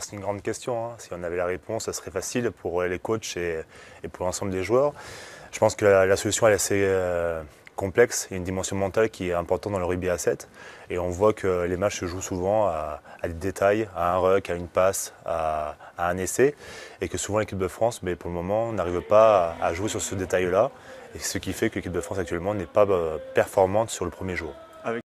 c'est une grande question. Hein. Si on avait la réponse, ça serait facile pour euh, les coachs et, pour l'ensemble des joueurs. Je pense que la, solution est assez euh, complexe. Il y a une dimension mentale qui est importante dans le rugby à 7. Et on voit que les matchs se jouent souvent à, des détails, à un ruck, à une passe, à, un essai. Et que souvent l'équipe de France, ben, pour le moment, n'arrive pas à, à jouer sur ce détail-là. Et ce qui fait que l'équipe de France actuellement n'est pas euh, performante sur le premier jour.